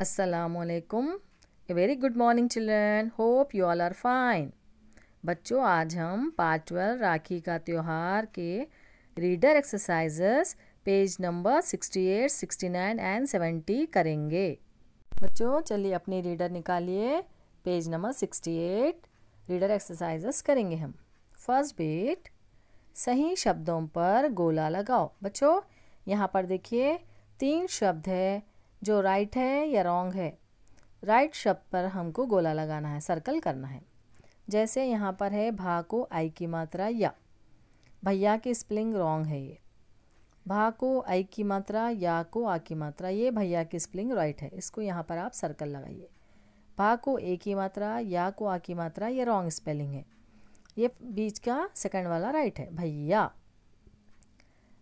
असलकुम a very good morning children hope you all are fine बच्चों आज हम पार्ट ट्वेल्व राखी का त्यौहार के reader exercises page number sixty eight sixty nine and seventy करेंगे बच्चों चलिए अपने रीडर निकालिए page number sixty eight reader exercises करेंगे हम फर्स्ट बेट सही शब्दों पर गोला लगाओ बच्चों यहाँ पर देखिए तीन शब्द है जो राइट है या रॉन्ग है राइट शब्द पर हमको गोला लगाना है सर्कल करना है जैसे यहाँ पर है भा को आई की मात्रा या भैया की स्पेलिंग रॉन्ग है ये भा को आई की मात्रा या को आ की मात्रा ये भैया की स्पेलिंग राइट है इसको यहाँ पर आप सर्कल लगाइए भा को ए की मात्रा या को आ की मात्रा ये रॉन्ग स्पेलिंग है ये बीच का सेकंड वाला राइट है भैया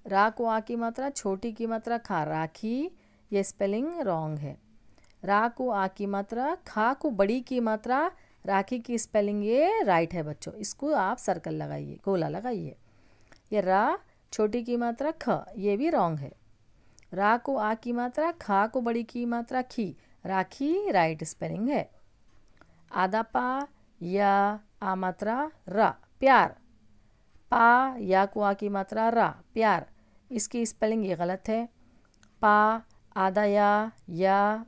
रा को आ की मात्रा छोटी की मात्रा खा राखी ये स्पेलिंग रॉन्ग है रा को आ की मात्रा खा को बड़ी की मात्रा राखी की स्पेलिंग ये राइट है बच्चों इसको आप सर्कल लगाइए गोला लगाइए ये रा छोटी की मात्रा ख ये भी रॉन्ग है रा को आ की मात्रा खा को बड़ी की मात्रा खी राखी राइट स्पेलिंग है आधा पा या आ मात्रा रा प्यार पा या को आ की मात्रा रा प्यार इसकी स्पेलिंग ये गलत है पा आधा या या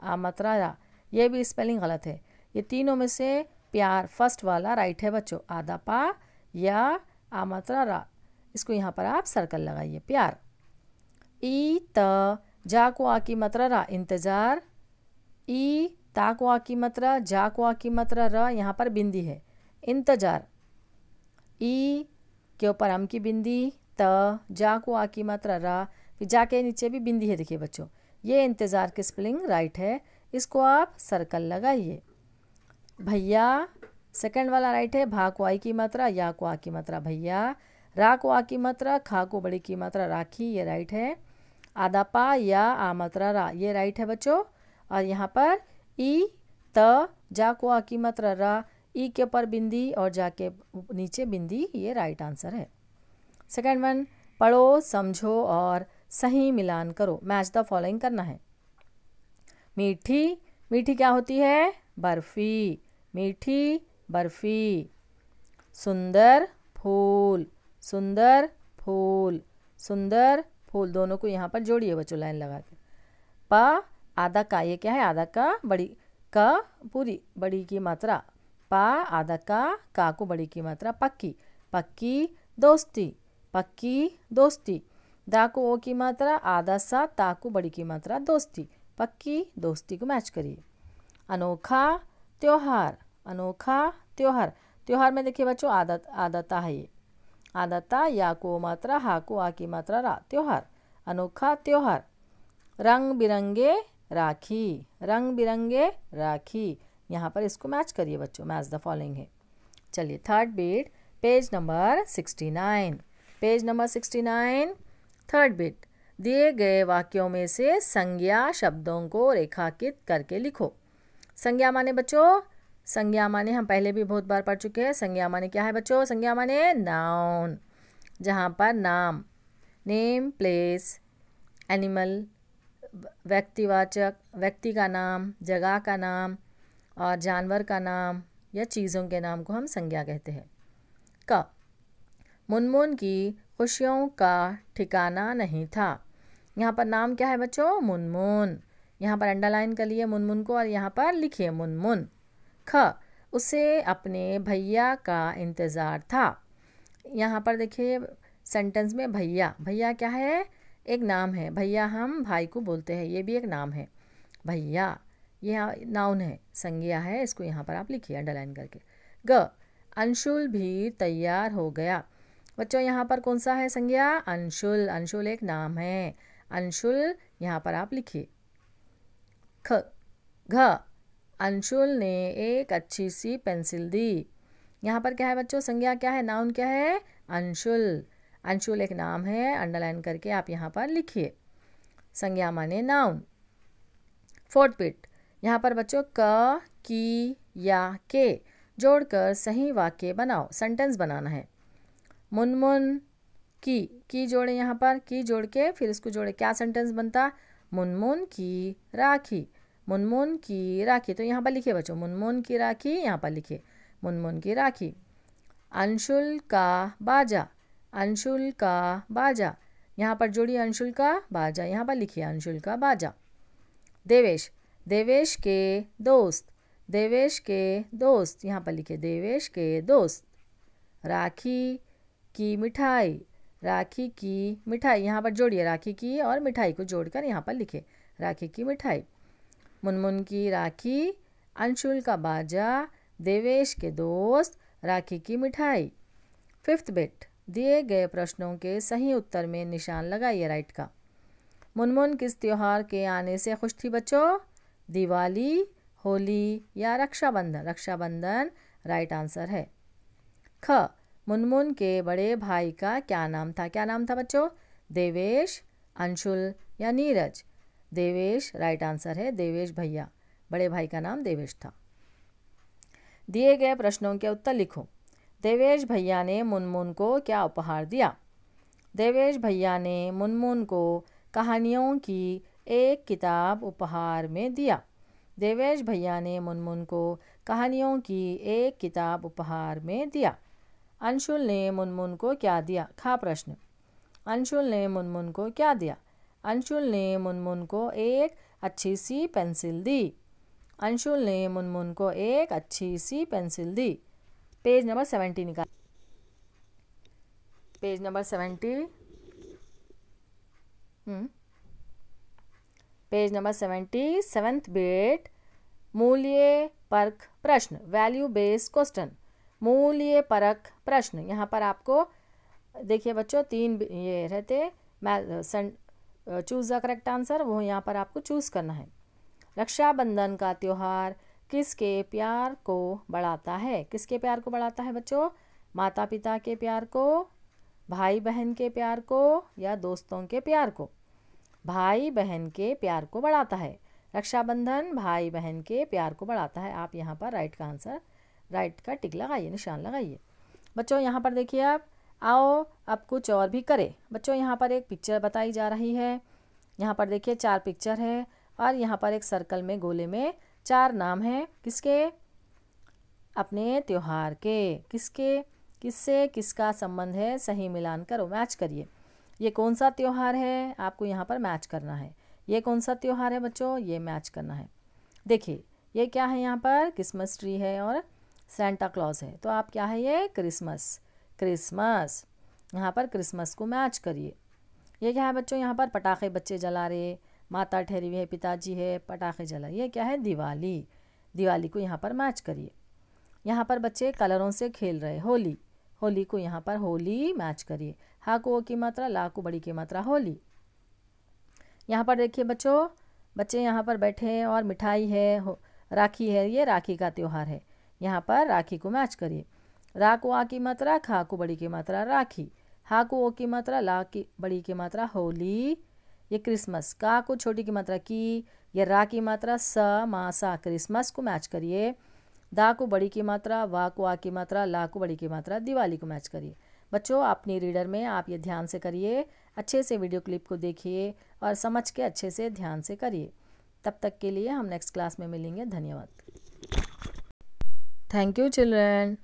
या ये भी स्पेलिंग गलत है ये तीनों में से प्यार फर्स्ट वाला राइट है बच्चों आदा पा या मतरा रा इसको यहाँ पर आप सर्कल लगाइए प्यार ई त जा को आ की मतरा रा इंतज़ार ई ता को आ की मतरा जा को आ की मतरा र यहाँ पर बिंदी है इंतजार ई के ऊपर हम की बिंदी त जा को आ की मतरा रा फिर जा के नीचे भी बिंदी है देखिए बच्चों ये इंतज़ार की स्पेलिंग राइट है इसको आप सर्कल लगाइए भैया सेकंड वाला राइट है भा को आई की मात्रा या को आ की मात्रा भैया रा को आ की मात्रा खा को बड़ी की मात्रा राखी ये राइट है आधा पा या आ मात्रा रा ये राइट है बच्चों और यहाँ पर ई त जा को आ की मात्रा रा ई के ऊपर बिंदी और जा के नीचे बिंदी ये राइट आंसर है सेकेंड वन पढ़ो समझो और सही मिलान करो मैच द फॉलोइंग करना है मीठी मीठी क्या होती है बर्फी मीठी बर्फी सुंदर फूल सुंदर फूल सुंदर फूल दोनों को यहाँ पर जोड़िए बच्चों लाइन लगा के पा आधा का ये क्या है आधा का बड़ी का पूरी बड़ी की मात्रा पा आधा का का को बड़ी की मात्रा पक्की पक्की दोस्ती पक्की दोस्ती दाको ओ की मात्रा आधा सा ताको बड़ी की मात्रा दोस्ती पक्की दोस्ती को मैच करिए अनोखा त्यौहार अनोखा त्यौहार त्यौहार में देखिए बच्चों आदत आदता है ये आदता या को मात्रा हा को आ की मात्रा रा त्यौहार अनोखा त्यौहार रंग बिरंगे राखी रंग बिरंगे राखी यहाँ पर इसको मैच करिए बच्चों मैच द फॉलोइंग है चलिए third bit page number sixty nine page number sixty nine third bit दिए गए वाक्यों में से संज्ञा शब्दों को रेखाकित करके लिखो संज्ञा माने बच्चों संज्ञा माने हम पहले भी बहुत बार पढ़ चुके हैं संज्ञा माने क्या है बच्चों संज्ञा माने नाउन जहाँ पर नाम नेम प्लेस एनिमल व्यक्तिवाचक व्यक्ति का नाम जगह का नाम और जानवर का नाम या चीज़ों के नाम को हम संज्ञा कहते हैं क मुनमुन की खुशियों का ठिकाना नहीं था यहाँ पर नाम क्या है बच्चों मुनमुन यहाँ पर अंडरलाइन कर लिए मुनमुन को और यहाँ पर लिखिए मुनमुन ख उसे अपने भैया का इंतज़ार था यहाँ पर देखिए सेंटेंस में भैया भैया क्या है एक नाम है भैया हम भाई को बोलते हैं ये भी एक नाम है भैया यह नाउन है संज्ञा है इसको यहाँ पर आप लिखिए अंडरलाइन करके ग अंशुल भी तैयार हो गया बच्चों यहाँ पर कौन सा है संज्ञा अंशुल अंशुल एक नाम है अंशुल यहाँ पर आप लिखिए ख घ अंशुल ने एक अच्छी सी पेंसिल दी यहाँ पर क्या है बच्चों संज्ञा क्या है नाउन क्या है अंशुल अंशुल एक नाम है अंडरलाइन करके आप यहाँ पर लिखिए संज्ञा माने नाउन फोर्थ पिट यहाँ पर बच्चों क की या के जोड़कर सही वाक्य बनाओ सेंटेंस बनाना है मुनमुन की की जोड़े यहाँ पर की जोड़ के फिर इसको जोड़े क्या सेंटेंस बनता मुनमुन की राखी मुनमुन की राखी तो यहाँ पर लिखे बच्चों मुनमुन की राखी यहाँ पर लिखे मुनमुन की राखी अंशुल का बाजा अंशुल का बाजा यहाँ पर जोड़िए अंशुल का बाजा यहाँ पर लिखिए अंशुल का बाजा देवेश देवेश के दोस्त देवेश के दोस्त यहाँ पर लिखिए देवेश के दोस्त राखी की मिठाई राखी की मिठाई यहाँ पर जोड़िए राखी की और मिठाई को जोड़कर यहाँ पर लिखे राखी की मिठाई मुनमुन की राखी अंशुल का बाजा देवेश के दोस्त राखी की मिठाई फिफ्थ बिट दिए गए प्रश्नों के सही उत्तर में निशान लगाइए राइट का मुनमुन किस त्यौहार के आने से खुश थी बच्चों दिवाली होली या रक्षाबंधन रक्षाबंधन राइट आंसर है ख मुनमुन के बड़े भाई का क्या नाम था क्या नाम था बच्चों देवेश अंशुल या नीरज देवेश राइट आंसर है देवेश भैया बड़े भाई का नाम देवेश था दिए गए प्रश्नों के उत्तर लिखो देवेश भैया ने मुनमुन को क्या उपहार दिया देवेश भैया ने मुनमुन को कहानियों की एक किताब उपहार में दिया देवेश भैया ने मुनमुन को कहानियों की एक किताब उपहार में दिया अंशुल ने मुनमुन को क्या दिया खा प्रश्न अंशुल ने मुनमुन को क्या दिया अंशुल ने मुनमुन को एक अच्छी सी पेंसिल दी अंशुल ने मुनमुन को एक अच्छी सी पेंसिल दी पेज नंबर सेवेंटी निकाल पेज नंबर सेवेंटी हम्म। Page number seventy seventh bit मूल्य परख प्रश्न वैल्यू बेस्ड क्वेश्चन मूल्य परक प्रश्न यहाँ पर आपको देखिए बच्चों तीन ये रहते चूज़ द करेक्ट आंसर वो यहाँ पर आपको चूज़ करना है रक्षाबंधन का त्यौहार किसके प्यार को बढ़ाता है किसके प्यार को बढ़ाता है बच्चों माता पिता के प्यार को भाई बहन के प्यार को या दोस्तों के प्यार को भाई बहन के प्यार को बढ़ाता है रक्षाबंधन भाई बहन के प्यार को बढ़ाता है आप यहाँ पर राइट का आंसर राइट का टिक लगाइए निशान लगाइए बच्चों यहाँ पर देखिए आप आओ अब कुछ और भी करें बच्चों यहाँ पर एक पिक्चर बताई जा रही है यहाँ पर देखिए चार पिक्चर है और यहाँ पर एक सर्कल में गोले में चार नाम हैं किसके अपने त्यौहार के किसके किससे किसका संबंध है सही मिलान करो मैच करिए ये कौन सा त्यौहार है आपको यहाँ पर मैच करना है ये कौन सा त्यौहार है बच्चों ये मैच करना है देखिए ये क्या है यहाँ पर क्रिसमस ट्री है और सेंटा क्लॉज है तो आप क्या है ये क्रिसमस क्रिसमस यहाँ पर क्रिसमस को मैच करिए ये क्या है बच्चों यहाँ पर पटाखे बच्चे जला रहे माता ठहरी हुई है पिताजी है पटाखे जला ये क्या है दिवाली दिवाली को यहाँ पर मैच करिए यहाँ पर बच्चे कलरों से खेल रहे होली होली को यहाँ पर होली मैच करिए हा को की मात्रा ला को बड़ी की मात्रा होली यहाँ पर देखिए बच्चों बच्चे यहाँ पर बैठे हैं और मिठाई है राखी है ये राखी का त्यौहार है यहाँ पर राखी को मैच करिए रा को आ की मात्रा खा को बड़ी की मात्रा राखी हा को ओ की मात्रा ला की बड़ी की मात्रा होली ये क्रिसमस का को छोटी की मात्रा की या रा की मात्रा स मा सा क्रिसमस को मैच करिए दा को बड़ी की मात्रा वा को आ की मात्रा ला को बड़ी की मात्रा दिवाली को मैच करिए बच्चों अपनी रीडर में आप ये ध्यान से करिए अच्छे से वीडियो क्लिप को देखिए और समझ के अच्छे से ध्यान से करिए तब तक के लिए हम नेक्स्ट क्लास में मिलेंगे धन्यवाद Thank you children.